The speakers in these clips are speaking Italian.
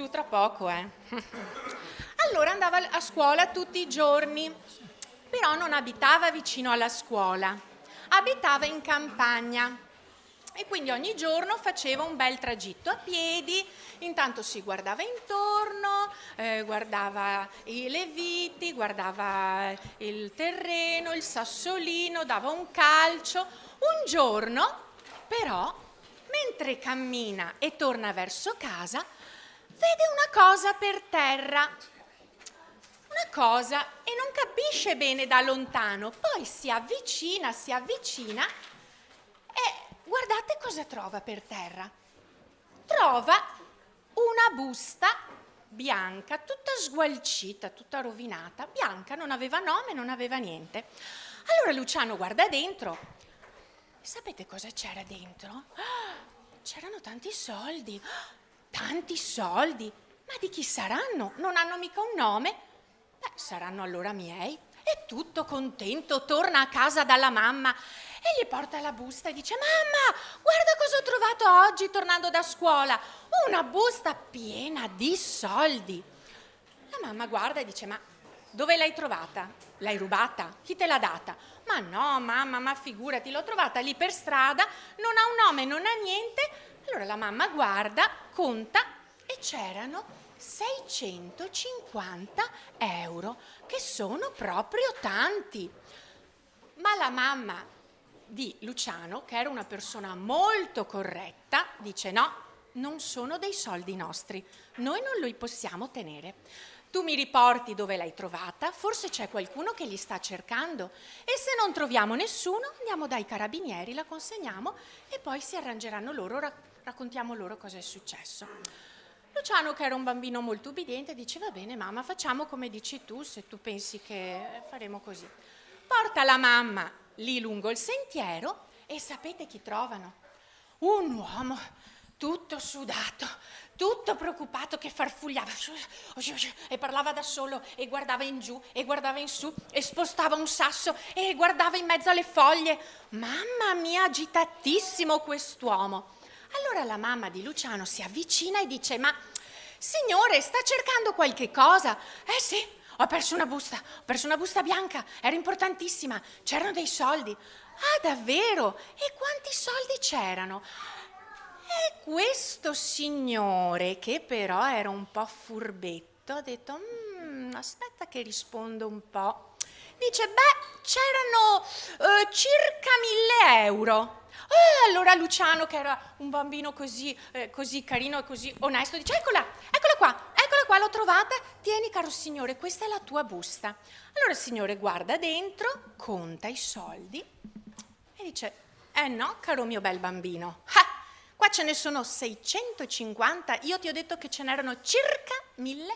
Tu tra poco, eh. Allora andava a scuola tutti i giorni, però non abitava vicino alla scuola, abitava in campagna. E quindi ogni giorno faceva un bel tragitto a piedi, intanto si guardava intorno, eh, guardava le viti, guardava il terreno, il sassolino, dava un calcio. Un giorno, però, mentre cammina e torna verso casa, vede una cosa per terra, una cosa e non capisce bene da lontano, poi si avvicina, si avvicina e guardate cosa trova per terra. Trova una busta bianca, tutta sgualcita, tutta rovinata, bianca, non aveva nome, non aveva niente. Allora Luciano guarda dentro. Sapete cosa c'era dentro? Ah, c'erano tanti soldi. Ah, Tanti soldi? Ma di chi saranno? Non hanno mica un nome? Beh, saranno allora miei. E tutto contento torna a casa dalla mamma e gli porta la busta e dice mamma guarda cosa ho trovato oggi tornando da scuola una busta piena di soldi la mamma guarda e dice ma dove l'hai trovata? L'hai rubata? Chi te l'ha data? Ma no mamma ma figurati l'ho trovata lì per strada non ha un nome non ha niente allora la mamma guarda, conta e c'erano 650 euro, che sono proprio tanti. Ma la mamma di Luciano, che era una persona molto corretta, dice no, non sono dei soldi nostri, noi non li possiamo tenere. Tu mi riporti dove l'hai trovata, forse c'è qualcuno che li sta cercando e se non troviamo nessuno andiamo dai carabinieri, la consegniamo e poi si arrangeranno loro raccontiamo loro cosa è successo. Luciano, che era un bambino molto ubbidiente, dice va bene mamma, facciamo come dici tu, se tu pensi che eh, faremo così. Porta la mamma lì lungo il sentiero e sapete chi trovano? Un uomo tutto sudato, tutto preoccupato che farfugliava e parlava da solo e guardava in giù e guardava in su e spostava un sasso e guardava in mezzo alle foglie. Mamma mia, agitatissimo quest'uomo. Allora la mamma di Luciano si avvicina e dice, ma signore, sta cercando qualche cosa? Eh sì, ho perso una busta, ho perso una busta bianca, era importantissima, c'erano dei soldi. Ah, davvero? E quanti soldi c'erano? E questo signore, che però era un po' furbetto, ha detto, mm, aspetta che rispondo un po'. Dice, beh, c'erano eh, circa mille euro. Eh, allora Luciano, che era un bambino così, eh, così carino e così onesto, dice, eccola, eccola qua, eccola qua, l'ho trovata, tieni caro signore, questa è la tua busta. Allora il signore guarda dentro, conta i soldi e dice, eh no, caro mio bel bambino, ah, Qua ce ne sono 650, io ti ho detto che ce n'erano circa 1000. Eh,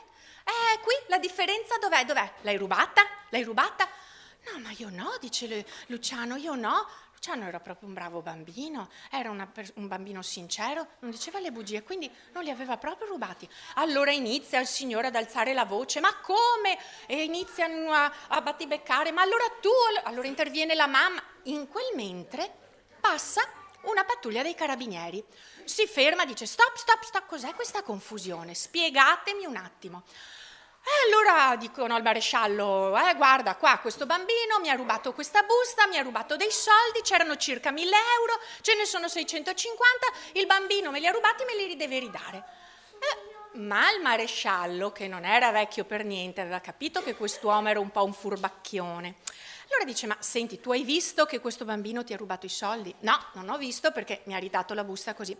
qui la differenza dov'è? Dov'è? L'hai rubata? L'hai rubata? No, ma io no, dice Luciano, io no. Luciano era proprio un bravo bambino, era per- un bambino sincero, non diceva le bugie, quindi non li aveva proprio rubati. Allora inizia il signore ad alzare la voce, ma come? E iniziano a, a battibeccare, ma allora tu, allora interviene la mamma. In quel mentre passa una pattuglia dei carabinieri. Si ferma, dice stop, stop, stop, cos'è questa confusione? Spiegatemi un attimo. E allora dicono al maresciallo, eh, guarda qua questo bambino mi ha rubato questa busta, mi ha rubato dei soldi, c'erano circa 1000 euro, ce ne sono 650, il bambino me li ha rubati e me li deve ridare. Eh, ma il maresciallo, che non era vecchio per niente, aveva capito che quest'uomo era un po' un furbacchione allora dice, ma senti, tu hai visto che questo bambino ti ha rubato i soldi? No, non ho visto perché mi ha ridato la busta così.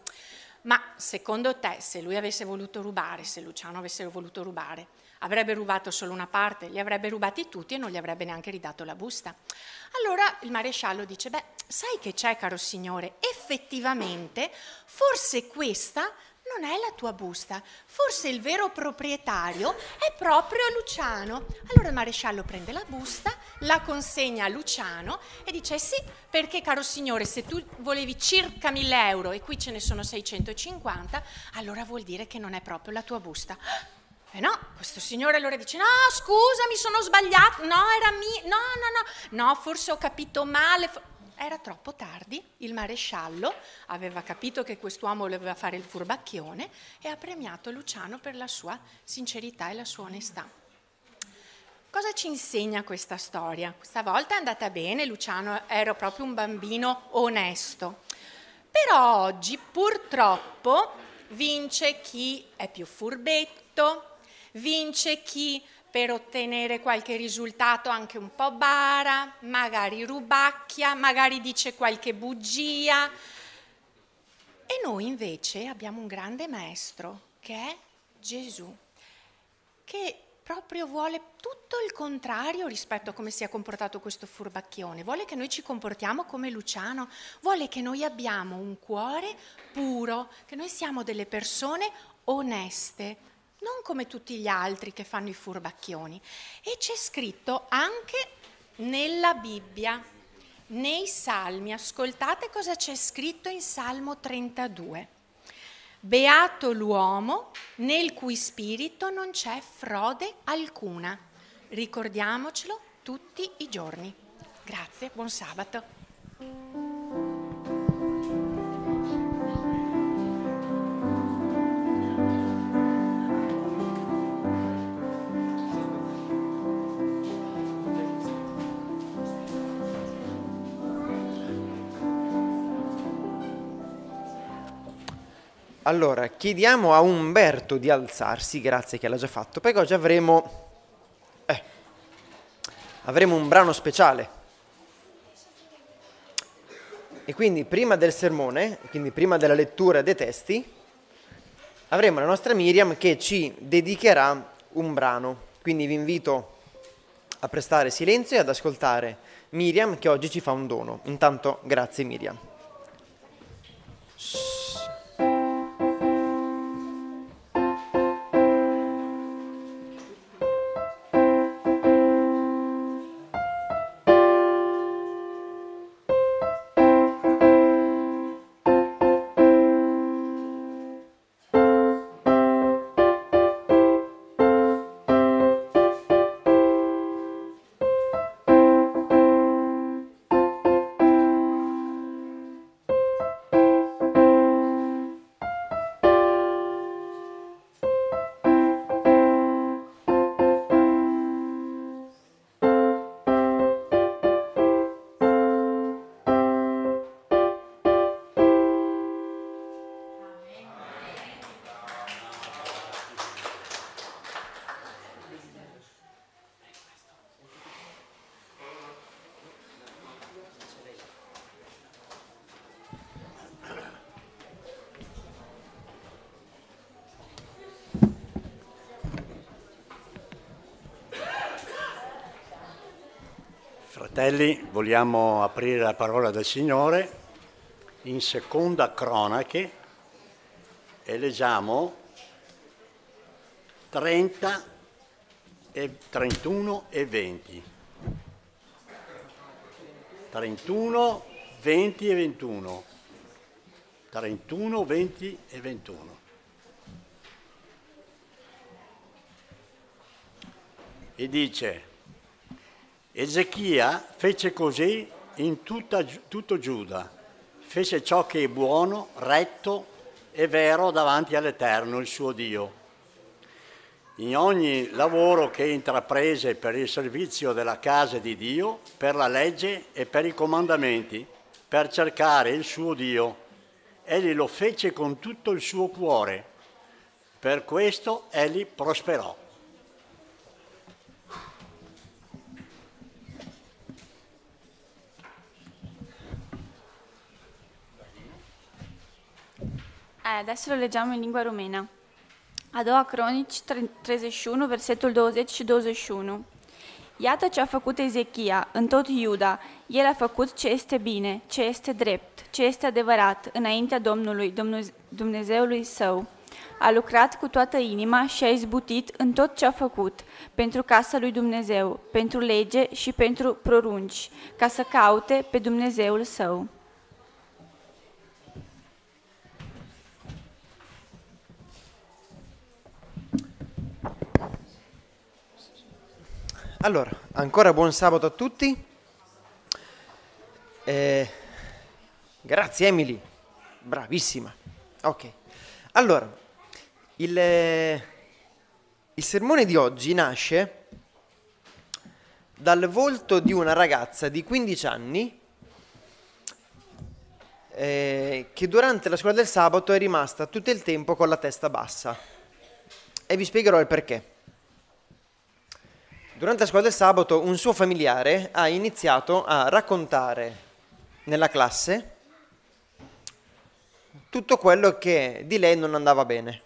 Ma secondo te, se lui avesse voluto rubare, se Luciano avesse voluto rubare, avrebbe rubato solo una parte, li avrebbe rubati tutti e non gli avrebbe neanche ridato la busta. Allora il maresciallo dice, beh, sai che c'è, caro signore, effettivamente forse questa non è la tua busta. Forse il vero proprietario è proprio Luciano. Allora il maresciallo prende la busta, la consegna a Luciano e dice sì, perché caro signore, se tu volevi circa 1000 euro e qui ce ne sono 650, allora vuol dire che non è proprio la tua busta. E no, questo signore allora dice: No, scusa, mi sono sbagliato. No, era mia. No, no, no. No, forse ho capito male. For- era troppo tardi, il maresciallo aveva capito che quest'uomo voleva fare il furbacchione e ha premiato Luciano per la sua sincerità e la sua onestà. Cosa ci insegna questa storia? Questa volta è andata bene, Luciano era proprio un bambino onesto. Però oggi purtroppo vince chi è più furbetto, vince chi per ottenere qualche risultato anche un po' bara, magari rubacchia, magari dice qualche bugia. E noi invece abbiamo un grande maestro che è Gesù, che proprio vuole tutto il contrario rispetto a come si è comportato questo furbacchione. Vuole che noi ci comportiamo come Luciano, vuole che noi abbiamo un cuore puro, che noi siamo delle persone oneste, non come tutti gli altri che fanno i furbacchioni. E c'è scritto anche nella Bibbia, nei Salmi. Ascoltate cosa c'è scritto in Salmo 32. Beato l'uomo nel cui spirito non c'è frode alcuna. Ricordiamocelo tutti i giorni. Grazie, buon sabato. Allora, chiediamo a Umberto di alzarsi, grazie che l'ha già fatto, perché oggi avremo, eh, avremo un brano speciale. E quindi prima del sermone, quindi prima della lettura dei testi, avremo la nostra Miriam che ci dedicherà un brano. Quindi vi invito a prestare silenzio e ad ascoltare Miriam che oggi ci fa un dono. Intanto grazie Miriam. fratelli, vogliamo aprire la parola del Signore in seconda cronache e leggiamo 30 e 31 e 20. 31, 20 e 21. 31, 20 e 21. E dice Ezechia fece così in tutta, tutto Giuda, fece ciò che è buono, retto e vero davanti all'Eterno, il suo Dio. In ogni lavoro che intraprese per il servizio della casa di Dio, per la legge e per i comandamenti, per cercare il suo Dio, egli lo fece con tutto il suo cuore. Per questo egli prosperò. adesso lo leggiamo in lingua rumena. A doua cronici 31, versetul 20 și 21. Iată ce a făcut Ezechia în tot Iuda. El a făcut ce este bine, ce este drept, ce este adevărat înaintea Domnului, Dumnezeului său. A lucrat cu toată inima și a izbutit în tot ce a făcut, pentru casa lui Dumnezeu, pentru lege și pentru prorunci, ca să caute pe Dumnezeul său. Allora, ancora buon sabato a tutti. Eh, grazie Emily, bravissima. Ok, allora, il, eh, il sermone di oggi nasce dal volto di una ragazza di 15 anni eh, che durante la scuola del sabato è rimasta tutto il tempo con la testa bassa. E vi spiegherò il perché. Durante la scuola del sabato un suo familiare ha iniziato a raccontare nella classe tutto quello che di lei non andava bene.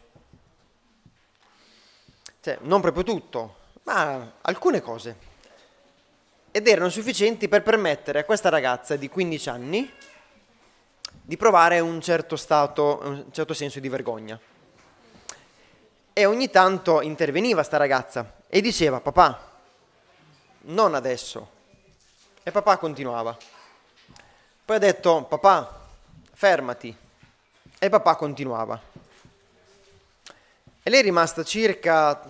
Cioè, non proprio tutto, ma alcune cose. Ed erano sufficienti per permettere a questa ragazza di 15 anni di provare un certo stato, un certo senso di vergogna. E ogni tanto interveniva sta ragazza e diceva, papà, non adesso. E papà continuava. Poi ha detto, papà, fermati. E papà continuava. E lei è rimasta circa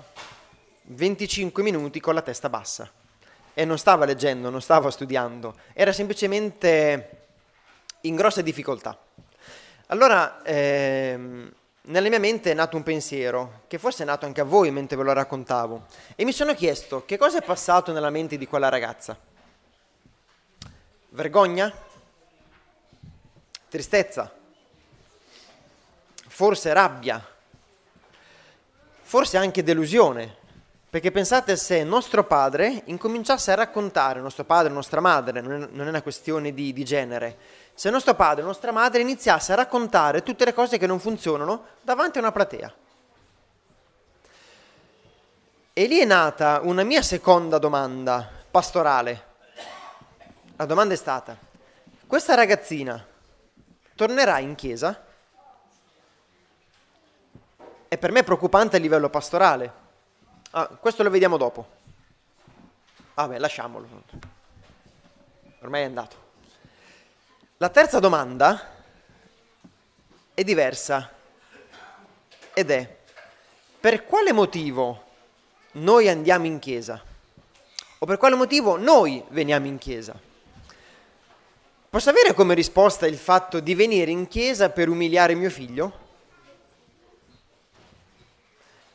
25 minuti con la testa bassa. E non stava leggendo, non stava studiando, era semplicemente in grosse difficoltà. Allora, ehm, nella mia mente è nato un pensiero, che forse è nato anche a voi mentre ve lo raccontavo, e mi sono chiesto che cosa è passato nella mente di quella ragazza. Vergogna? Tristezza? Forse rabbia? Forse anche delusione? Perché pensate se nostro padre incominciasse a raccontare, nostro padre, nostra madre, non è una questione di, di genere, se nostro padre o nostra madre iniziasse a raccontare tutte le cose che non funzionano davanti a una platea. E lì è nata una mia seconda domanda pastorale. La domanda è stata, questa ragazzina tornerà in chiesa? È per me preoccupante a livello pastorale. Ah, questo lo vediamo dopo. Vabbè, lasciamolo. Ormai è andato. La terza domanda è diversa ed è per quale motivo noi andiamo in chiesa? O per quale motivo noi veniamo in chiesa? Posso avere come risposta il fatto di venire in chiesa per umiliare mio figlio?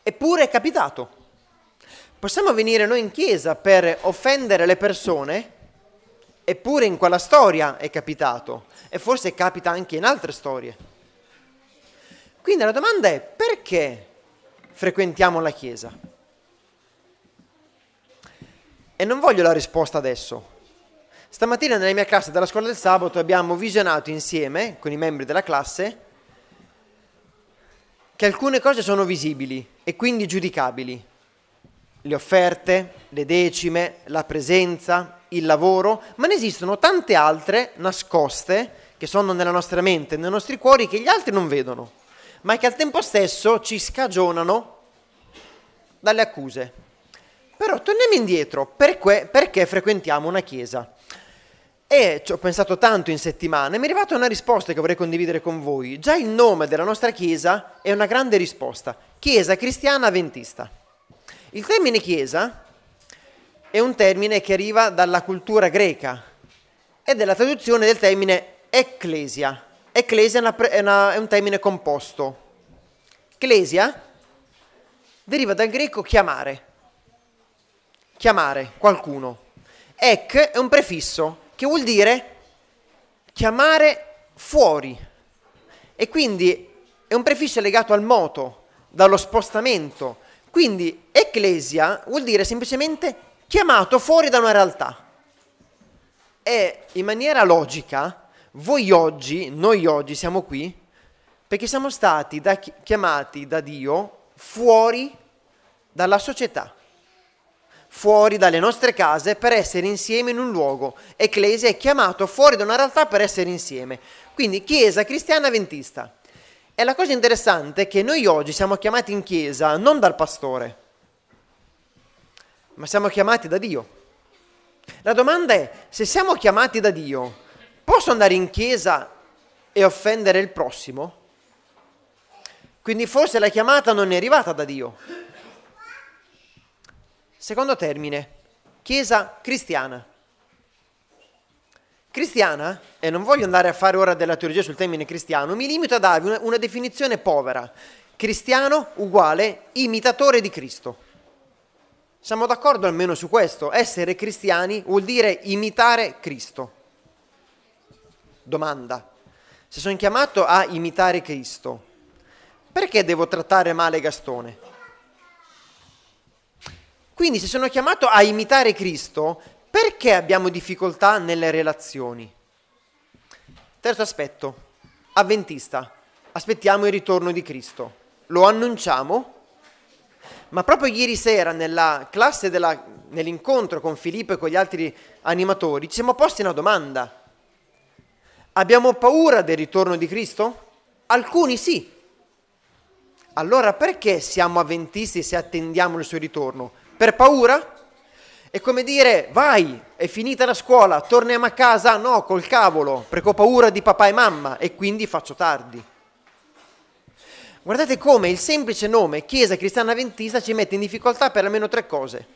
Eppure è capitato. Possiamo venire noi in chiesa per offendere le persone Eppure in quella storia è capitato e forse capita anche in altre storie. Quindi la domanda è perché frequentiamo la Chiesa? E non voglio la risposta adesso. Stamattina nella mia classe della scuola del sabato abbiamo visionato insieme con i membri della classe che alcune cose sono visibili e quindi giudicabili. Le offerte, le decime, la presenza, il lavoro, ma ne esistono tante altre nascoste che sono nella nostra mente, nei nostri cuori, che gli altri non vedono, ma che al tempo stesso ci scagionano dalle accuse. Però torniamo indietro, perché, perché frequentiamo una chiesa? E ci ho pensato tanto in settimana e mi è arrivata una risposta che vorrei condividere con voi. Già il nome della nostra chiesa è una grande risposta. Chiesa cristiana avventista. Il termine chiesa è un termine che arriva dalla cultura greca ed è la traduzione del termine ecclesia. Ecclesia è, una, è, una, è un termine composto. Ecclesia deriva dal greco chiamare, chiamare qualcuno. Ec è un prefisso che vuol dire chiamare fuori e quindi è un prefisso legato al moto, dallo spostamento. Quindi ecclesia vuol dire semplicemente chiamato fuori da una realtà. E in maniera logica, voi oggi, noi oggi siamo qui perché siamo stati da chiamati da Dio fuori dalla società, fuori dalle nostre case per essere insieme in un luogo. Ecclesia è chiamato fuori da una realtà per essere insieme. Quindi Chiesa cristiana ventista. E la cosa interessante è che noi oggi siamo chiamati in Chiesa non dal pastore ma siamo chiamati da Dio. La domanda è, se siamo chiamati da Dio, posso andare in chiesa e offendere il prossimo? Quindi forse la chiamata non è arrivata da Dio. Secondo termine, chiesa cristiana. Cristiana, e non voglio andare a fare ora della teologia sul termine cristiano, mi limito a darvi una, una definizione povera. Cristiano uguale imitatore di Cristo. Siamo d'accordo almeno su questo, essere cristiani vuol dire imitare Cristo. Domanda, se sono chiamato a imitare Cristo, perché devo trattare male Gastone? Quindi se sono chiamato a imitare Cristo, perché abbiamo difficoltà nelle relazioni? Terzo aspetto, avventista, aspettiamo il ritorno di Cristo, lo annunciamo ma proprio ieri sera nella classe della, nell'incontro con Filippo e con gli altri animatori ci siamo posti una domanda. Abbiamo paura del ritorno di Cristo? Alcuni sì. Allora perché siamo avventisti se attendiamo il suo ritorno? Per paura? È come dire, vai, è finita la scuola, torniamo a casa? No, col cavolo, perché ho paura di papà e mamma e quindi faccio tardi. Guardate come il semplice nome Chiesa Cristiana Adventista ci mette in difficoltà per almeno tre cose.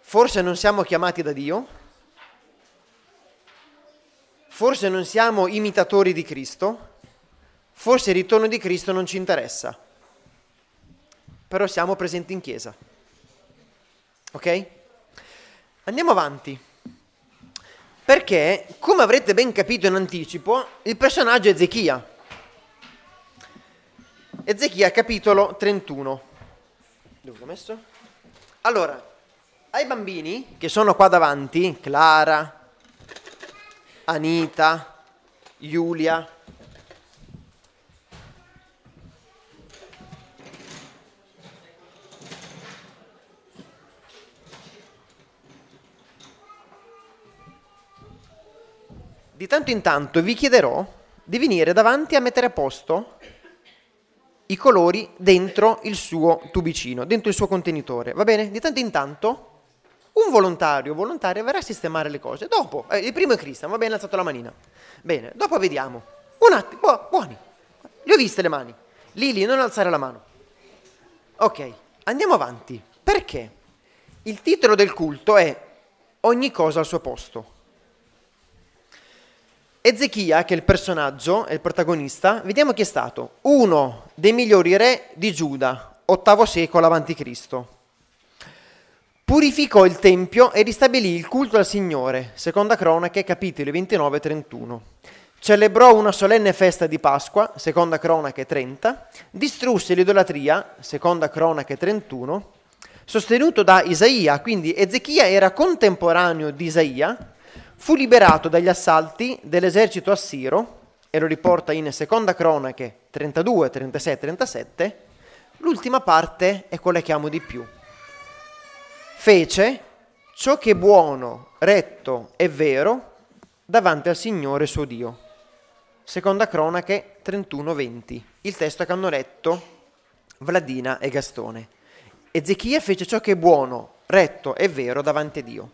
Forse non siamo chiamati da Dio, forse non siamo imitatori di Cristo, forse il ritorno di Cristo non ci interessa, però siamo presenti in Chiesa. Ok? Andiamo avanti. Perché, come avrete ben capito in anticipo, il personaggio è Ezechia. Ezechia capitolo 31. Dove l'ho messo? Allora, ai bambini che sono qua davanti, Clara, Anita, Giulia, di tanto in tanto vi chiederò di venire davanti a mettere a posto i colori dentro il suo tubicino, dentro il suo contenitore, va bene? Di tanto in tanto un volontario o volontaria verrà a sistemare le cose. Dopo, eh, il primo è Cristian, va bene, ha alzato la manina. Bene, dopo vediamo. Un attimo, boh, buoni. Le ho viste le mani. Lili, non alzare la mano. Ok, andiamo avanti. Perché? Il titolo del culto è Ogni cosa al suo posto. Ezechia, che è il personaggio, è il protagonista, vediamo chi è stato. Uno dei migliori re di Giuda, ottavo secolo a.C. Purificò il tempio e ristabilì il culto al Signore, seconda cronache, capitoli 29 e 31. Celebrò una solenne festa di Pasqua, seconda cronache 30, distrusse l'idolatria, seconda cronache 31, sostenuto da Isaia, quindi Ezechia era contemporaneo di Isaia, fu liberato dagli assalti dell'esercito assiro, e lo riporta in Seconda Cronache 32, 36, 37, l'ultima parte è quella che amo di più. Fece ciò che è buono, retto e vero davanti al Signore suo Dio. Seconda Cronache 31, 20, il testo che hanno letto Vladina e Gastone. Ezechia fece ciò che è buono, retto e vero davanti a Dio.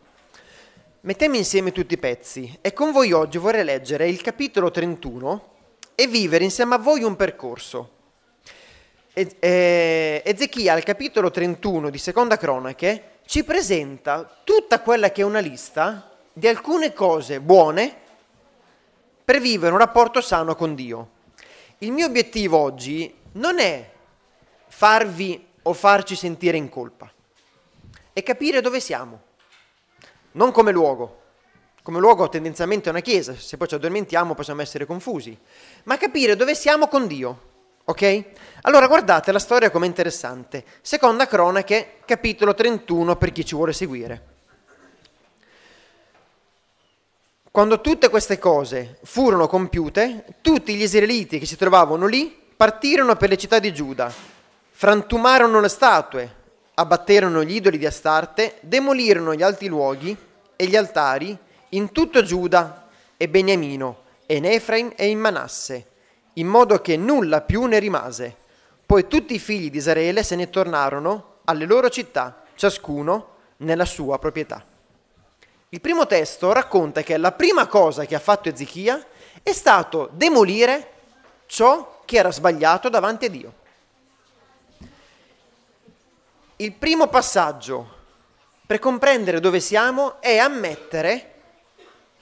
Mettiamo insieme tutti i pezzi e con voi oggi vorrei leggere il capitolo 31 e vivere insieme a voi un percorso. E, e, Ezechia al capitolo 31 di Seconda Cronache ci presenta tutta quella che è una lista di alcune cose buone per vivere un rapporto sano con Dio. Il mio obiettivo oggi non è farvi o farci sentire in colpa, è capire dove siamo non come luogo. Come luogo tendenzialmente è una chiesa, se poi ci addormentiamo possiamo essere confusi, ma capire dove siamo con Dio. Ok? Allora guardate la storia com'è interessante. Seconda Cronache, capitolo 31 per chi ci vuole seguire. Quando tutte queste cose furono compiute, tutti gli israeliti che si trovavano lì partirono per le città di Giuda, frantumarono le statue, abbatterono gli idoli di Astarte, demolirono gli alti luoghi e gli altari in tutto Giuda e Beniamino e in Efraim e in Manasse, in modo che nulla più ne rimase. Poi tutti i figli di Israele se ne tornarono alle loro città, ciascuno nella sua proprietà. Il primo testo racconta che la prima cosa che ha fatto Ezechia è stato demolire ciò che era sbagliato davanti a Dio. Il primo passaggio per comprendere dove siamo e ammettere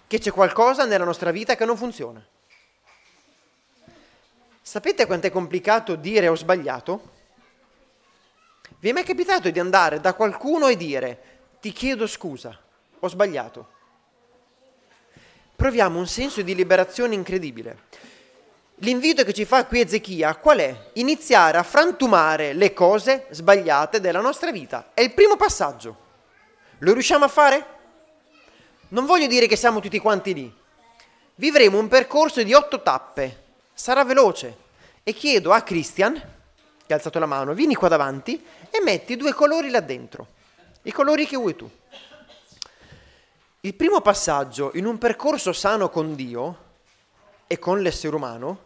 che c'è qualcosa nella nostra vita che non funziona. Sapete quanto è complicato dire ho sbagliato? Vi è mai capitato di andare da qualcuno e dire ti chiedo scusa, ho sbagliato? Proviamo un senso di liberazione incredibile. L'invito che ci fa qui Ezechia qual è? Iniziare a frantumare le cose sbagliate della nostra vita. È il primo passaggio. Lo riusciamo a fare? Non voglio dire che siamo tutti quanti lì. Vivremo un percorso di otto tappe. Sarà veloce. E chiedo a Christian, che ha alzato la mano, vieni qua davanti e metti due colori là dentro. I colori che vuoi tu. Il primo passaggio in un percorso sano con Dio e con l'essere umano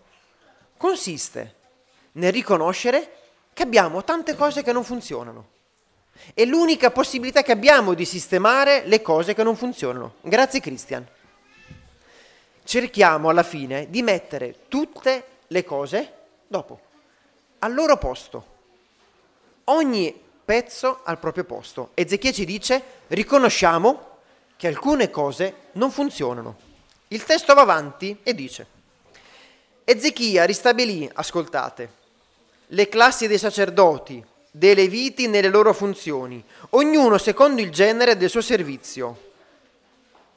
consiste nel riconoscere che abbiamo tante cose che non funzionano è l'unica possibilità che abbiamo di sistemare le cose che non funzionano. Grazie Christian. Cerchiamo alla fine di mettere tutte le cose dopo, al loro posto. Ogni pezzo al proprio posto. Ezechia ci dice, riconosciamo che alcune cose non funzionano. Il testo va avanti e dice, Ezechia ristabilì, ascoltate, le classi dei sacerdoti, dei Leviti nelle loro funzioni, ognuno secondo il genere del suo servizio,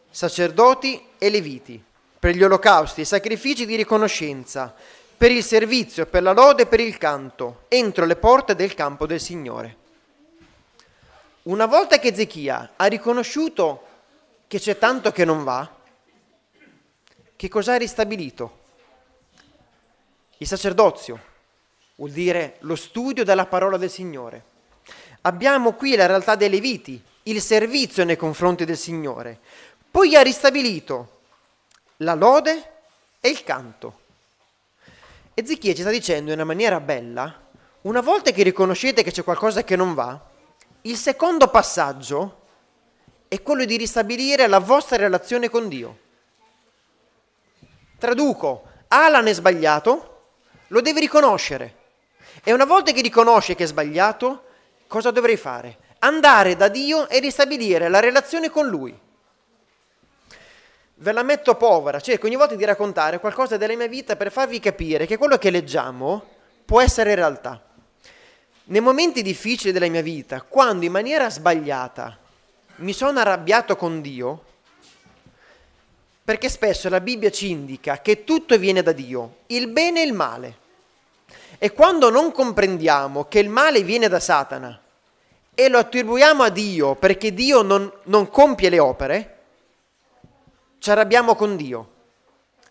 sacerdoti e Leviti, per gli olocausti e sacrifici di riconoscenza, per il servizio, per la lode e per il canto, entro le porte del campo del Signore. Una volta che Ezechia ha riconosciuto che c'è tanto che non va, che cosa ha ristabilito? Il sacerdozio vuol dire lo studio della parola del Signore. Abbiamo qui la realtà dei Leviti, il servizio nei confronti del Signore. Poi ha ristabilito la lode e il canto. Ezechiele ci sta dicendo in una maniera bella, una volta che riconoscete che c'è qualcosa che non va, il secondo passaggio è quello di ristabilire la vostra relazione con Dio. Traduco, Alan è sbagliato, lo deve riconoscere. E una volta che riconosce che è sbagliato, cosa dovrei fare? Andare da Dio e ristabilire la relazione con Lui. Ve la metto povera, cerco ogni volta di raccontare qualcosa della mia vita per farvi capire che quello che leggiamo può essere realtà. Nei momenti difficili della mia vita, quando in maniera sbagliata mi sono arrabbiato con Dio, perché spesso la Bibbia ci indica che tutto viene da Dio, il bene e il male. E quando non comprendiamo che il male viene da Satana e lo attribuiamo a Dio perché Dio non, non compie le opere, ci arrabbiamo con Dio.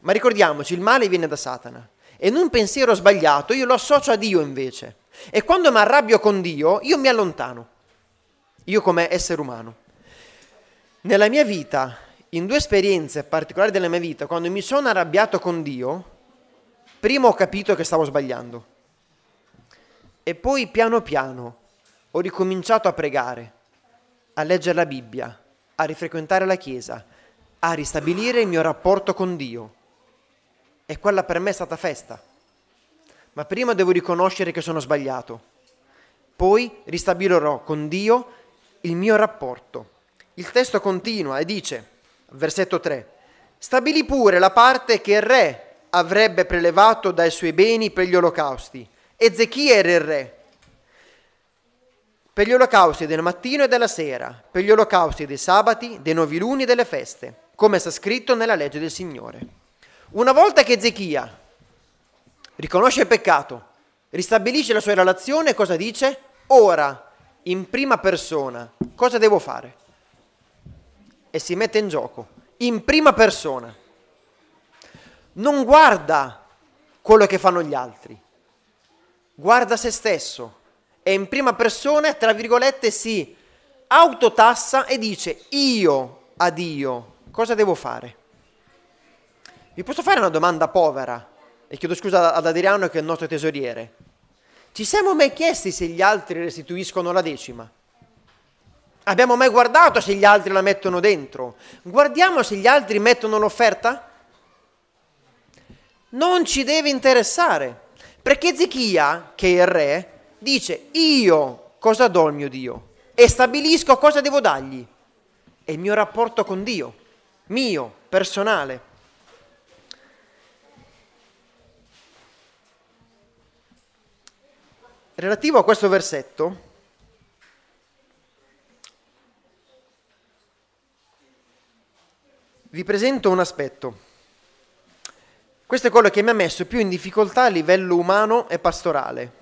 Ma ricordiamoci, il male viene da Satana. E in un pensiero sbagliato io lo associo a Dio invece. E quando mi arrabbio con Dio, io mi allontano. Io come essere umano. Nella mia vita, in due esperienze particolari della mia vita, quando mi sono arrabbiato con Dio, prima ho capito che stavo sbagliando. E poi piano piano ho ricominciato a pregare, a leggere la Bibbia, a rifrequentare la Chiesa, a ristabilire il mio rapporto con Dio. E quella per me è stata festa. Ma prima devo riconoscere che sono sbagliato. Poi ristabilirò con Dio il mio rapporto. Il testo continua e dice, versetto 3, stabilì pure la parte che il re avrebbe prelevato dai suoi beni per gli olocausti Ezechia era il re. Per gli olocausti del mattino e della sera, per gli olocausti dei sabati, dei luni e delle feste, come sta scritto nella legge del Signore. Una volta che Ezechia riconosce il peccato, ristabilisce la sua relazione, cosa dice? Ora, in prima persona, cosa devo fare? E si mette in gioco, in prima persona. Non guarda quello che fanno gli altri, guarda se stesso e in prima persona, tra virgolette, si autotassa e dice io a Dio cosa devo fare? Vi posso fare una domanda povera e chiedo scusa ad Adriano che è il nostro tesoriere. Ci siamo mai chiesti se gli altri restituiscono la decima? Abbiamo mai guardato se gli altri la mettono dentro? Guardiamo se gli altri mettono l'offerta? Non ci deve interessare. Perché Ezechia, che è il re, dice io cosa do al mio Dio e stabilisco cosa devo dargli. È il mio rapporto con Dio, mio, personale. Relativo a questo versetto, vi presento un aspetto. Questo è quello che mi ha messo più in difficoltà a livello umano e pastorale.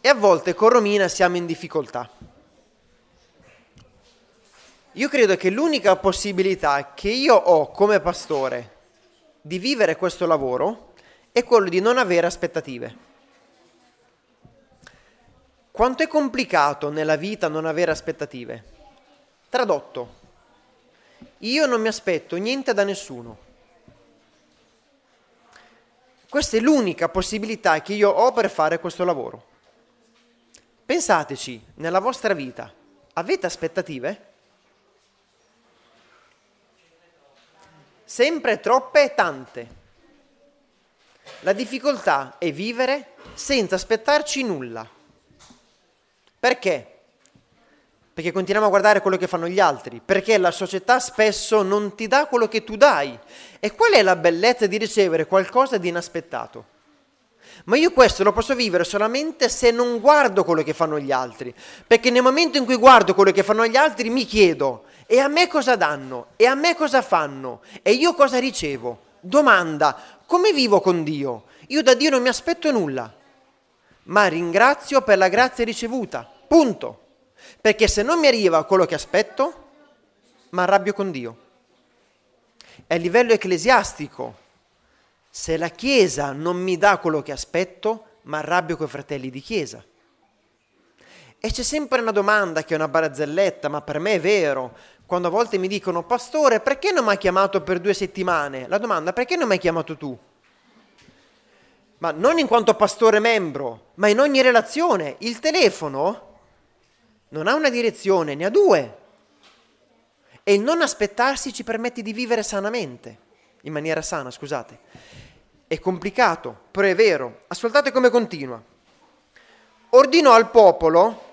E a volte con Romina siamo in difficoltà. Io credo che l'unica possibilità che io ho come pastore di vivere questo lavoro è quello di non avere aspettative. Quanto è complicato nella vita non avere aspettative? Tradotto, io non mi aspetto niente da nessuno. Questa è l'unica possibilità che io ho per fare questo lavoro. Pensateci, nella vostra vita, avete aspettative? Sempre troppe e tante. La difficoltà è vivere senza aspettarci nulla. Perché? perché continuiamo a guardare quello che fanno gli altri, perché la società spesso non ti dà quello che tu dai. E qual è la bellezza di ricevere qualcosa di inaspettato? Ma io questo lo posso vivere solamente se non guardo quello che fanno gli altri, perché nel momento in cui guardo quello che fanno gli altri mi chiedo, e a me cosa danno? E a me cosa fanno? E io cosa ricevo? Domanda, come vivo con Dio? Io da Dio non mi aspetto nulla, ma ringrazio per la grazia ricevuta. Punto. Perché se non mi arriva quello che aspetto, mi arrabbio con Dio. È a livello ecclesiastico. Se la Chiesa non mi dà quello che aspetto, mi arrabbio con i fratelli di Chiesa. E c'è sempre una domanda che è una barzelletta, ma per me è vero. Quando a volte mi dicono, pastore, perché non mi hai chiamato per due settimane? La domanda, perché non mi hai chiamato tu? Ma non in quanto pastore membro, ma in ogni relazione. Il telefono non ha una direzione, ne ha due. E il non aspettarsi ci permette di vivere sanamente, in maniera sana, scusate. È complicato, però è vero. Ascoltate come continua. Ordinò al popolo,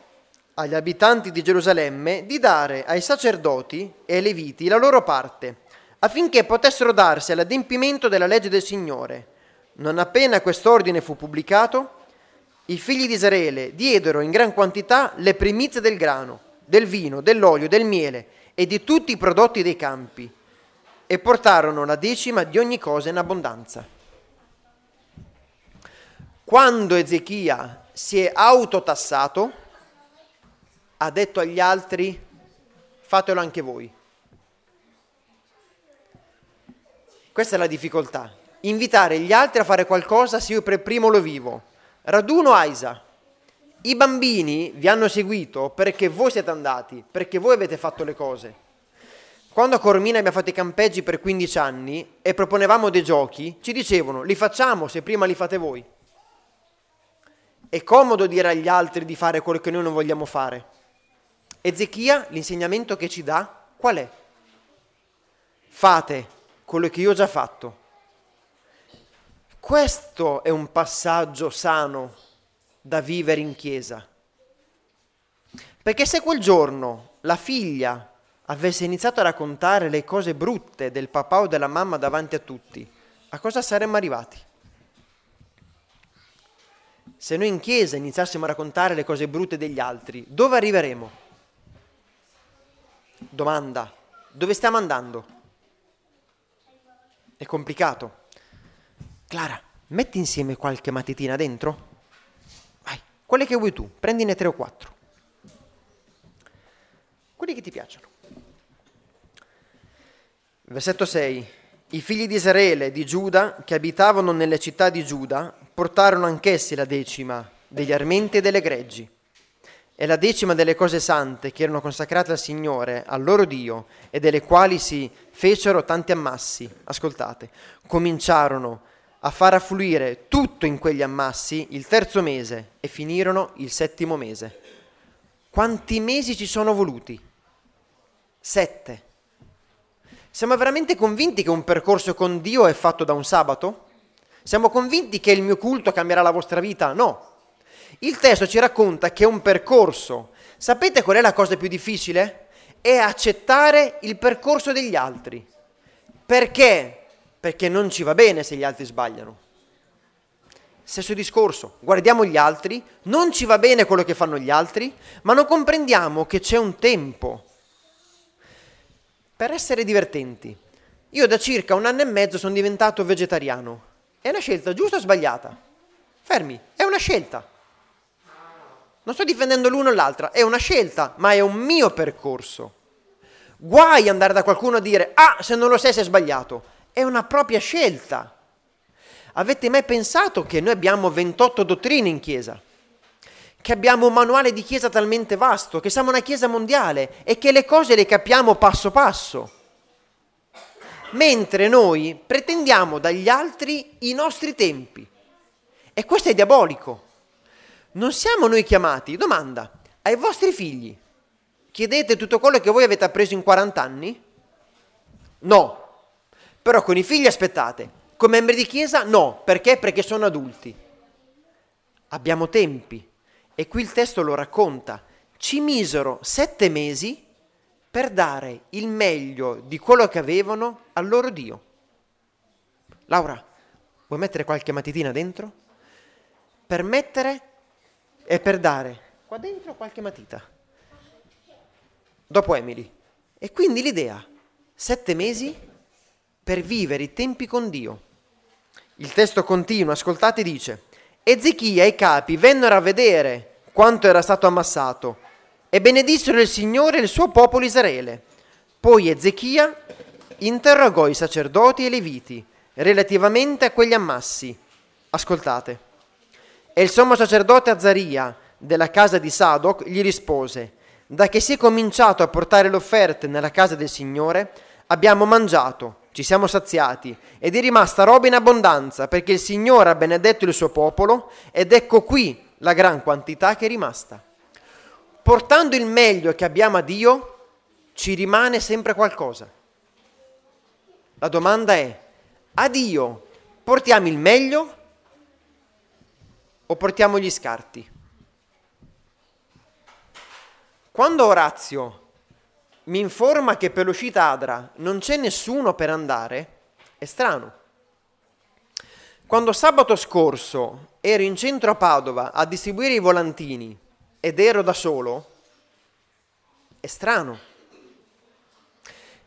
agli abitanti di Gerusalemme, di dare ai sacerdoti e ai leviti la loro parte, affinché potessero darsi all'adempimento della legge del Signore. Non appena quest'ordine fu pubblicato, i figli di Israele diedero in gran quantità le primizie del grano, del vino, dell'olio, del miele e di tutti i prodotti dei campi e portarono la decima di ogni cosa in abbondanza. Quando Ezechia si è autotassato, ha detto agli altri, fatelo anche voi. Questa è la difficoltà, invitare gli altri a fare qualcosa se io per primo lo vivo Raduno Aisa, i bambini vi hanno seguito perché voi siete andati, perché voi avete fatto le cose. Quando a Cormina abbiamo fatto i campeggi per 15 anni e proponevamo dei giochi, ci dicevano li facciamo se prima li fate voi. È comodo dire agli altri di fare quello che noi non vogliamo fare. Ezechia, l'insegnamento che ci dà, qual è? Fate quello che io ho già fatto questo è un passaggio sano da vivere in chiesa. Perché se quel giorno la figlia avesse iniziato a raccontare le cose brutte del papà o della mamma davanti a tutti, a cosa saremmo arrivati? Se noi in chiesa iniziassimo a raccontare le cose brutte degli altri, dove arriveremo? Domanda, dove stiamo andando? È complicato. Clara, metti insieme qualche matitina dentro? Vai, quelle che vuoi tu, prendine tre o quattro. Quelli che ti piacciono. Versetto 6. I figli di Israele e di Giuda che abitavano nelle città di Giuda portarono anch'essi la decima degli armenti e delle greggi e la decima delle cose sante che erano consacrate al Signore, al loro Dio, e delle quali si fecero tanti ammassi. Ascoltate, cominciarono a a far affluire tutto in quegli ammassi il terzo mese e finirono il settimo mese. Quanti mesi ci sono voluti? Sette. Siamo veramente convinti che un percorso con Dio è fatto da un sabato? Siamo convinti che il mio culto cambierà la vostra vita? No. Il testo ci racconta che è un percorso. Sapete qual è la cosa più difficile? È accettare il percorso degli altri. Perché perché non ci va bene se gli altri sbagliano. Stesso discorso, guardiamo gli altri, non ci va bene quello che fanno gli altri, ma non comprendiamo che c'è un tempo. Per essere divertenti, io da circa un anno e mezzo sono diventato vegetariano. È una scelta giusta o sbagliata? Fermi, è una scelta. Non sto difendendo l'uno o l'altra, è una scelta, ma è un mio percorso. Guai andare da qualcuno a dire, ah, se non lo sei sei sbagliato è una propria scelta. Avete mai pensato che noi abbiamo 28 dottrine in Chiesa? Che abbiamo un manuale di Chiesa talmente vasto, che siamo una Chiesa mondiale e che le cose le capiamo passo passo? Mentre noi pretendiamo dagli altri i nostri tempi. E questo è diabolico. Non siamo noi chiamati, domanda, ai vostri figli. Chiedete tutto quello che voi avete appreso in 40 anni? No, però con i figli aspettate. Con membri di chiesa no, perché? Perché sono adulti. Abbiamo tempi. E qui il testo lo racconta. Ci misero sette mesi per dare il meglio di quello che avevano al loro Dio. Laura, vuoi mettere qualche matitina dentro? Per mettere e per dare qua dentro qualche matita. Dopo Emily. E quindi l'idea, sette mesi per vivere i tempi con Dio. Il testo continua, ascoltate, dice, Ezechia e i capi vennero a vedere quanto era stato ammassato e benedissero il Signore e il suo popolo Israele. Poi Ezechia interrogò i sacerdoti e i leviti relativamente a quegli ammassi. Ascoltate. E il sommo sacerdote Azzaria della casa di Sadoc gli rispose, da che si è cominciato a portare le offerte nella casa del Signore, abbiamo mangiato ci siamo saziati, ed è rimasta roba in abbondanza, perché il Signore ha benedetto il suo popolo, ed ecco qui la gran quantità che è rimasta. Portando il meglio che abbiamo a Dio, ci rimane sempre qualcosa. La domanda è, a Dio portiamo il meglio o portiamo gli scarti? Quando Orazio mi informa che per l'uscita Adra non c'è nessuno per andare, è strano. Quando sabato scorso ero in centro a Padova a distribuire i volantini ed ero da solo, è strano.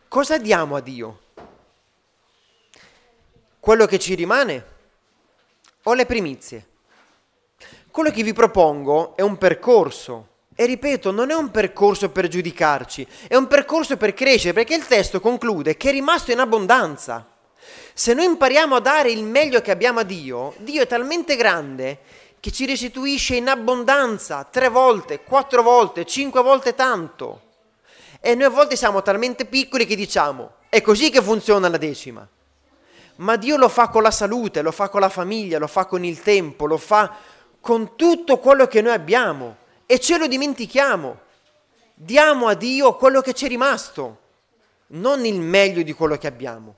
Cosa diamo a Dio? Quello che ci rimane o le primizie? Quello che vi propongo è un percorso e ripeto, non è un percorso per giudicarci, è un percorso per crescere, perché il testo conclude che è rimasto in abbondanza. Se noi impariamo a dare il meglio che abbiamo a Dio, Dio è talmente grande che ci restituisce in abbondanza tre volte, quattro volte, cinque volte tanto. E noi a volte siamo talmente piccoli che diciamo, è così che funziona la decima. Ma Dio lo fa con la salute, lo fa con la famiglia, lo fa con il tempo, lo fa con tutto quello che noi abbiamo e ce lo dimentichiamo. Diamo a Dio quello che ci è rimasto, non il meglio di quello che abbiamo.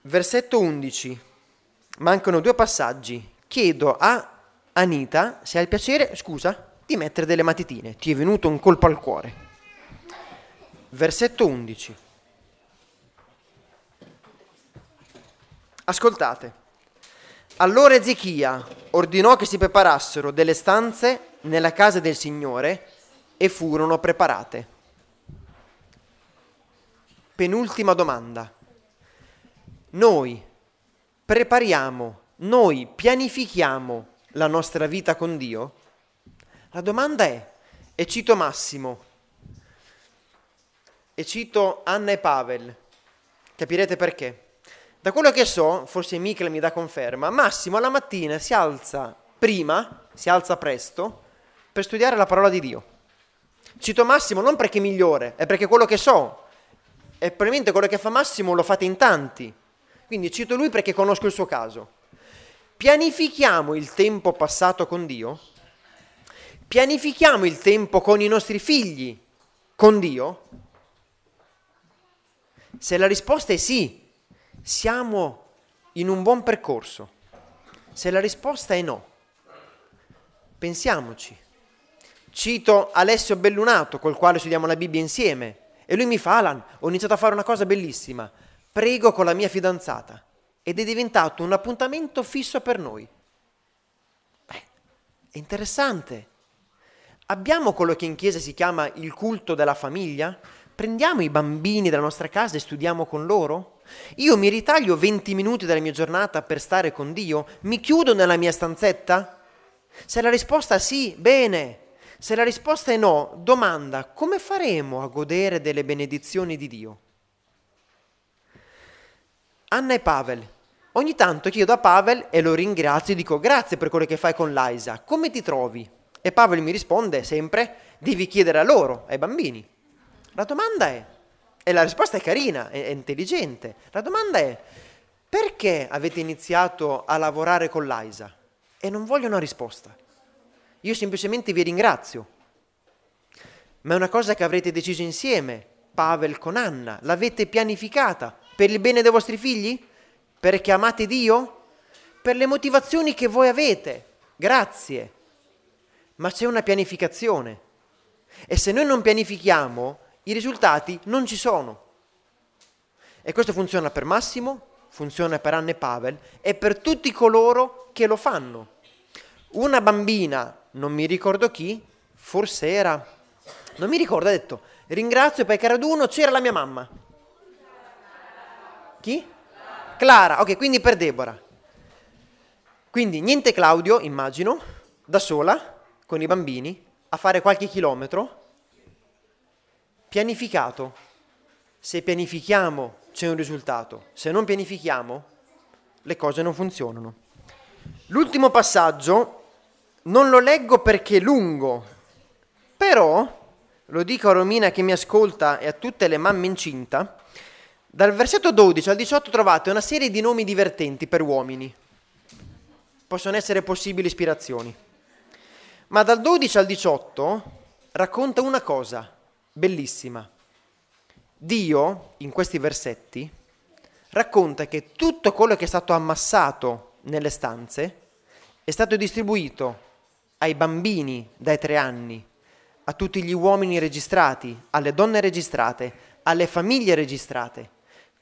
Versetto 11. Mancano due passaggi. Chiedo a Anita se hai il piacere, scusa, di mettere delle matitine. Ti è venuto un colpo al cuore. Versetto 11. Ascoltate. Allora Ezechia ordinò che si preparassero delle stanze nella casa del Signore e furono preparate. Penultima domanda. Noi prepariamo, noi pianifichiamo la nostra vita con Dio? La domanda è, e cito Massimo, e cito Anna e Pavel, capirete perché. Da quello che so, forse Michele mi dà conferma, Massimo alla mattina si alza prima, si alza presto, per studiare la parola di Dio. Cito Massimo non perché è migliore, è perché quello che so, e probabilmente quello che fa Massimo lo fate in tanti. Quindi cito lui perché conosco il suo caso. Pianifichiamo il tempo passato con Dio, pianifichiamo il tempo con i nostri figli, con Dio. Se la risposta è sì, siamo in un buon percorso? Se la risposta è no, pensiamoci. Cito Alessio Bellunato, col quale studiamo la Bibbia insieme, e lui mi fa, Alan, ho iniziato a fare una cosa bellissima, prego con la mia fidanzata, ed è diventato un appuntamento fisso per noi. Beh, è interessante. Abbiamo quello che in chiesa si chiama il culto della famiglia? Prendiamo i bambini della nostra casa e studiamo con loro? Io mi ritaglio 20 minuti della mia giornata per stare con Dio? Mi chiudo nella mia stanzetta? Se la risposta è sì, bene. Se la risposta è no, domanda come faremo a godere delle benedizioni di Dio? Anna e Pavel. Ogni tanto chiedo a Pavel e lo ringrazio e dico grazie per quello che fai con Laisa, come ti trovi? E Pavel mi risponde sempre, devi chiedere a loro, ai bambini. La domanda è, e la risposta è carina, è, è intelligente. La domanda è, perché avete iniziato a lavorare con l'AISA? E non voglio una risposta. Io semplicemente vi ringrazio. Ma è una cosa che avrete deciso insieme, Pavel con Anna. L'avete pianificata per il bene dei vostri figli? Perché amate Dio? Per le motivazioni che voi avete. Grazie. Ma c'è una pianificazione. E se noi non pianifichiamo, i risultati non ci sono. E questo funziona per Massimo, funziona per Anne Pavel e per tutti coloro che lo fanno. Una bambina, non mi ricordo chi, forse era, non mi ricordo, ha detto, ringrazio perché a raduno c'era la mia mamma. Chi? Clara, ok, quindi per Deborah. Quindi niente Claudio, immagino, da sola, con i bambini, a fare qualche chilometro pianificato. Se pianifichiamo c'è un risultato, se non pianifichiamo le cose non funzionano. L'ultimo passaggio non lo leggo perché è lungo, però lo dico a Romina che mi ascolta e a tutte le mamme incinta, dal versetto 12 al 18 trovate una serie di nomi divertenti per uomini. Possono essere possibili ispirazioni. Ma dal 12 al 18 racconta una cosa, bellissima. Dio, in questi versetti, racconta che tutto quello che è stato ammassato nelle stanze è stato distribuito ai bambini dai tre anni, a tutti gli uomini registrati, alle donne registrate, alle famiglie registrate.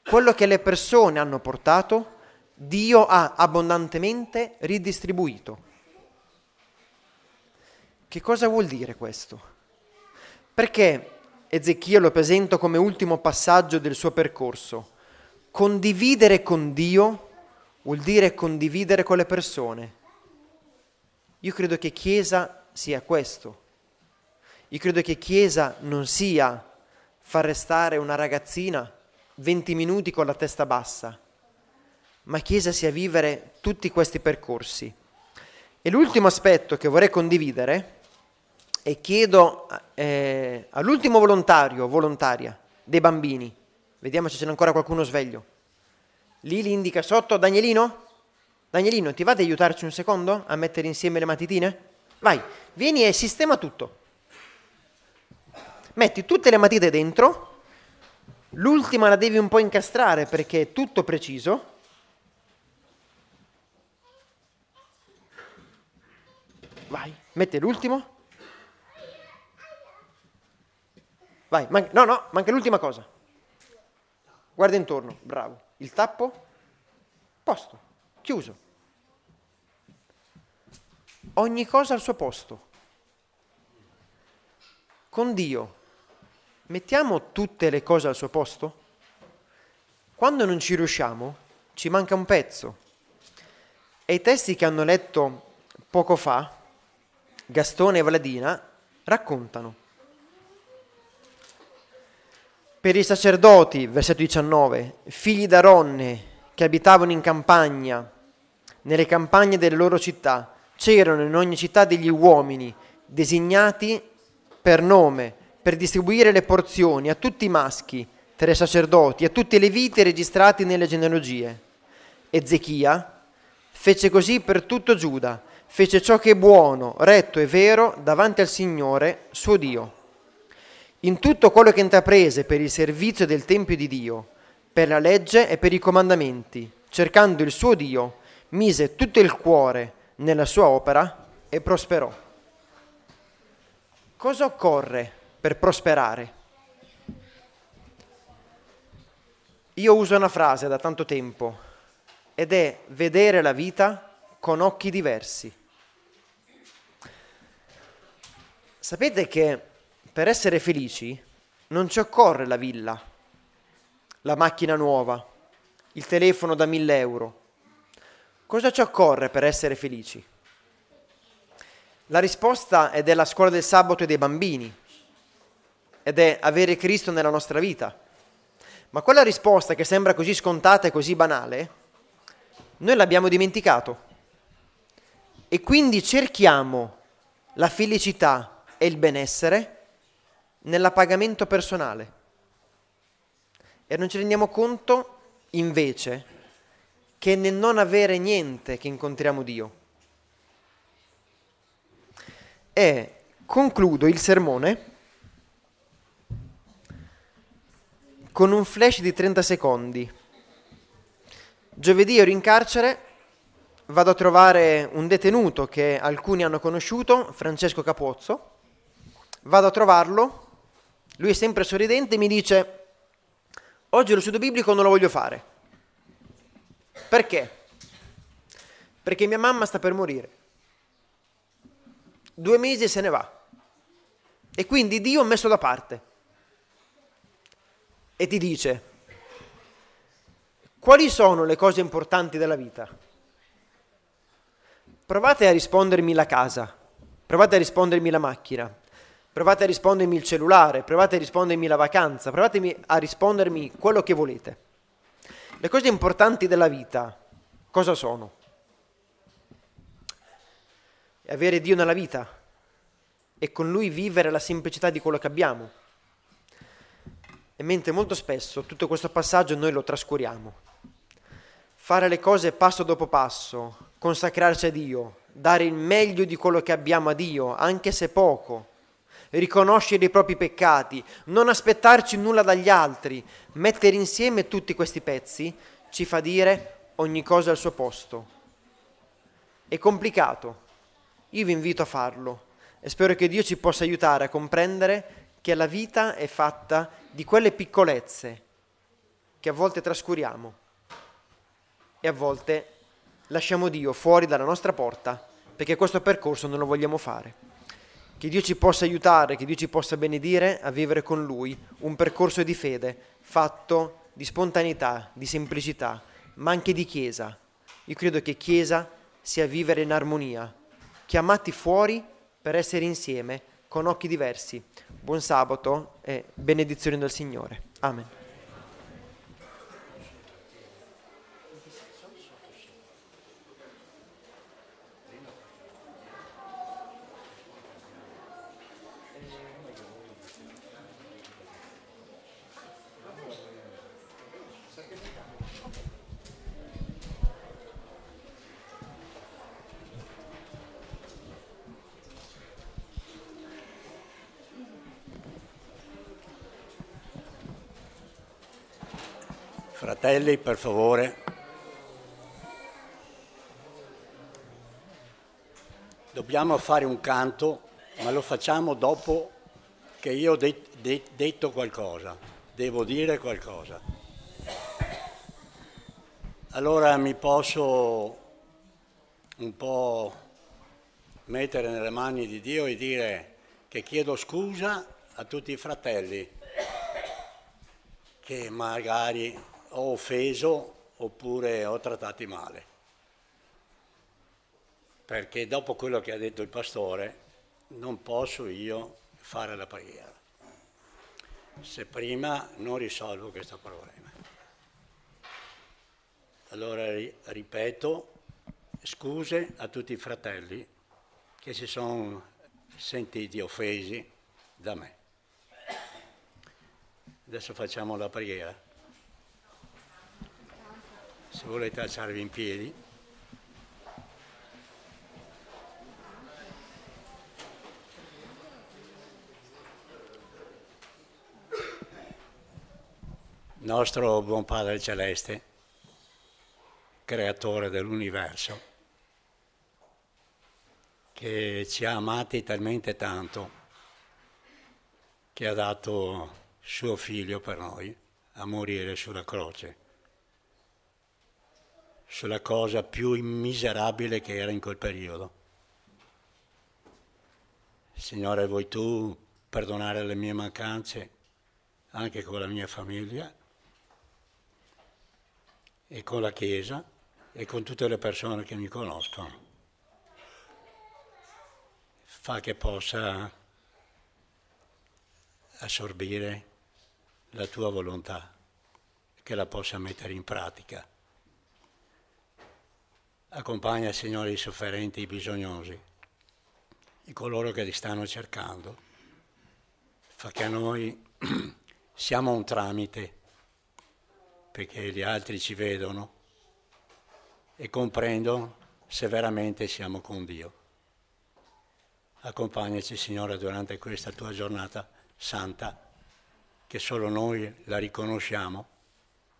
Quello che le persone hanno portato, Dio ha abbondantemente ridistribuito. Che cosa vuol dire questo? Perché Ezechia lo presenta come ultimo passaggio del suo percorso. Condividere con Dio vuol dire condividere con le persone. Io credo che Chiesa sia questo. Io credo che Chiesa non sia far restare una ragazzina 20 minuti con la testa bassa, ma Chiesa sia vivere tutti questi percorsi. E l'ultimo aspetto che vorrei condividere e chiedo eh, all'ultimo volontario o volontaria dei bambini, vediamo se c'è ancora qualcuno sveglio. Lì li indica sotto, Danielino? Danielino, ti va ad aiutarci un secondo a mettere insieme le matitine? Vai, vieni e sistema tutto. Metti tutte le matite dentro, l'ultima la devi un po' incastrare perché è tutto preciso. Vai, metti l'ultimo. Vai, man- no, no, manca l'ultima cosa. Guarda intorno, bravo. Il tappo? Posto, chiuso. Ogni cosa al suo posto. Con Dio, mettiamo tutte le cose al suo posto? Quando non ci riusciamo, ci manca un pezzo. E i testi che hanno letto poco fa, Gastone e Vladina, raccontano. Per i sacerdoti, versetto 19, figli d'Aronne che abitavano in campagna, nelle campagne delle loro città, c'erano in ogni città degli uomini designati per nome, per distribuire le porzioni a tutti i maschi, tra i sacerdoti, a tutte le vite registrate nelle genealogie. Ezechia fece così per tutto Giuda, fece ciò che è buono, retto e vero davanti al Signore, suo Dio in tutto quello che intraprese per il servizio del Tempio di Dio, per la legge e per i comandamenti, cercando il suo Dio, mise tutto il cuore nella sua opera e prosperò. Cosa occorre per prosperare? Io uso una frase da tanto tempo ed è vedere la vita con occhi diversi. Sapete che per essere felici non ci occorre la villa, la macchina nuova, il telefono da 1000 euro. Cosa ci occorre per essere felici? La risposta è della scuola del sabato e dei bambini ed è avere Cristo nella nostra vita. Ma quella risposta che sembra così scontata e così banale, noi l'abbiamo dimenticato. E quindi cerchiamo la felicità e il benessere nell'appagamento personale e non ci rendiamo conto invece che nel non avere niente che incontriamo Dio. E concludo il sermone con un flash di 30 secondi. Giovedì ero in carcere, vado a trovare un detenuto che alcuni hanno conosciuto, Francesco Capozzo, vado a trovarlo lui è sempre sorridente e mi dice, oggi lo studio biblico non lo voglio fare. Perché? Perché mia mamma sta per morire. Due mesi e se ne va. E quindi Dio ha messo da parte. E ti dice, quali sono le cose importanti della vita? Provate a rispondermi la casa, provate a rispondermi la macchina, provate a rispondermi il cellulare, provate a rispondermi la vacanza, provate a rispondermi quello che volete. Le cose importanti della vita cosa sono? È avere Dio nella vita e con Lui vivere la semplicità di quello che abbiamo. E mentre molto spesso tutto questo passaggio noi lo trascuriamo. Fare le cose passo dopo passo, consacrarci a Dio, dare il meglio di quello che abbiamo a Dio, anche se poco riconoscere i propri peccati, non aspettarci nulla dagli altri, mettere insieme tutti questi pezzi ci fa dire ogni cosa al suo posto. È complicato. Io vi invito a farlo e spero che Dio ci possa aiutare a comprendere che la vita è fatta di quelle piccolezze che a volte trascuriamo e a volte lasciamo Dio fuori dalla nostra porta perché questo percorso non lo vogliamo fare. Che Dio ci possa aiutare, che Dio ci possa benedire a vivere con Lui un percorso di fede fatto di spontaneità, di semplicità, ma anche di Chiesa. Io credo che Chiesa sia vivere in armonia, chiamati fuori per essere insieme con occhi diversi. Buon sabato e benedizione dal Signore. Amen. Belli, per favore. Dobbiamo fare un canto, ma lo facciamo dopo che io ho de de detto qualcosa, devo dire qualcosa. Allora mi posso un po' mettere nelle mani di Dio e dire che chiedo scusa a tutti i fratelli che magari ho offeso oppure ho trattati male. Perché dopo quello che ha detto il pastore non posso io fare la preghiera, se prima non risolvo questo problema. Allora ripeto, scuse a tutti i fratelli che si sono sentiti offesi da me. Adesso facciamo la preghiera se volete alzarvi in piedi. Nostro buon Padre Celeste, creatore dell'universo, che ci ha amati talmente tanto che ha dato suo figlio per noi a morire sulla croce sulla cosa più miserabile che era in quel periodo. Signore, vuoi tu perdonare le mie mancanze anche con la mia famiglia e con la Chiesa e con tutte le persone che mi conoscono? Fa che possa assorbire la tua volontà, che la possa mettere in pratica accompagna, Signore, i sofferenti, i bisognosi, i coloro che li stanno cercando. Fa che noi siamo un tramite, perché gli altri ci vedono e comprendono se veramente siamo con Dio. Accompagnaci, Signore, durante questa tua giornata santa, che solo noi la riconosciamo,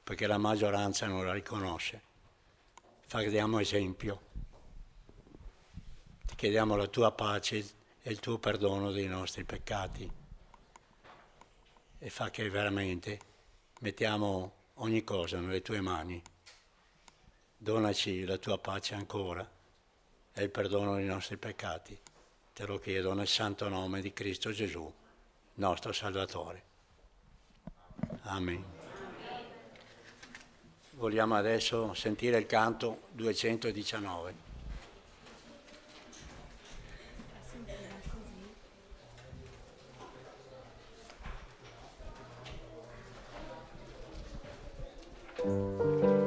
perché la maggioranza non la riconosce. Facciamo esempio. Ti chiediamo la tua pace e il tuo perdono dei nostri peccati. E fa che veramente mettiamo ogni cosa nelle tue mani. Donaci la tua pace ancora e il perdono dei nostri peccati. Te lo chiedo nel santo nome di Cristo Gesù, nostro Salvatore. Amen. Vogliamo adesso sentire il canto 219. Thank you.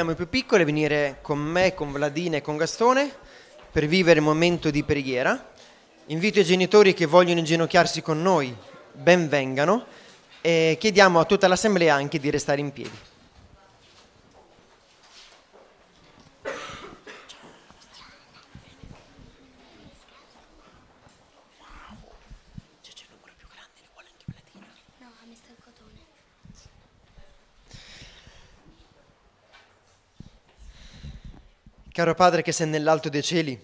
invitiamo i più piccoli a venire con me, con Vladina e con Gastone per vivere il momento di preghiera. Invito i genitori che vogliono inginocchiarsi con noi, benvengano e chiediamo a tutta l'assemblea anche di restare in piedi. Caro Padre che sei nell'alto dei cieli,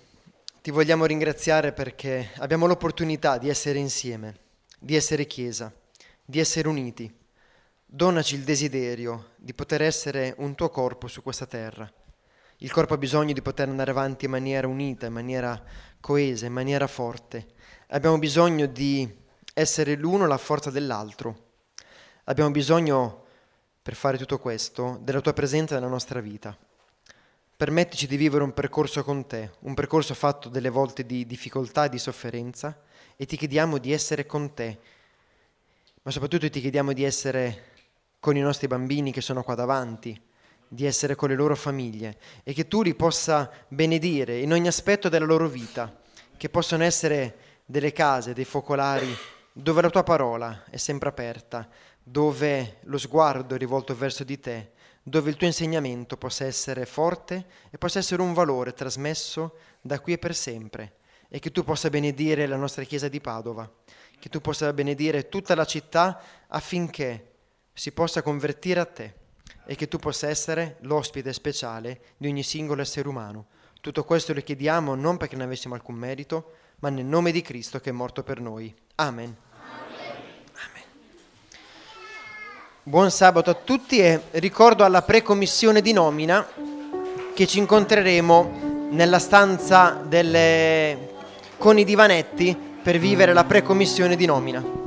ti vogliamo ringraziare perché abbiamo l'opportunità di essere insieme, di essere Chiesa, di essere uniti. Donaci il desiderio di poter essere un tuo corpo su questa terra. Il corpo ha bisogno di poter andare avanti in maniera unita, in maniera coesa, in maniera forte. Abbiamo bisogno di essere l'uno la forza dell'altro. Abbiamo bisogno, per fare tutto questo, della tua presenza nella nostra vita. Permettici di vivere un percorso con te, un percorso fatto delle volte di difficoltà e di sofferenza, e ti chiediamo di essere con te, ma soprattutto ti chiediamo di essere con i nostri bambini che sono qua davanti, di essere con le loro famiglie e che tu li possa benedire in ogni aspetto della loro vita, che possono essere delle case, dei focolari, dove la tua parola è sempre aperta, dove lo sguardo è rivolto verso di te dove il tuo insegnamento possa essere forte e possa essere un valore trasmesso da qui e per sempre, e che tu possa benedire la nostra Chiesa di Padova, che tu possa benedire tutta la città affinché si possa convertire a te e che tu possa essere l'ospite speciale di ogni singolo essere umano. Tutto questo lo chiediamo non perché ne avessimo alcun merito, ma nel nome di Cristo che è morto per noi. Amen. Buon sabato a tutti e ricordo alla pre-commissione di nomina che ci incontreremo nella stanza delle... con i divanetti per vivere la pre-commissione di nomina.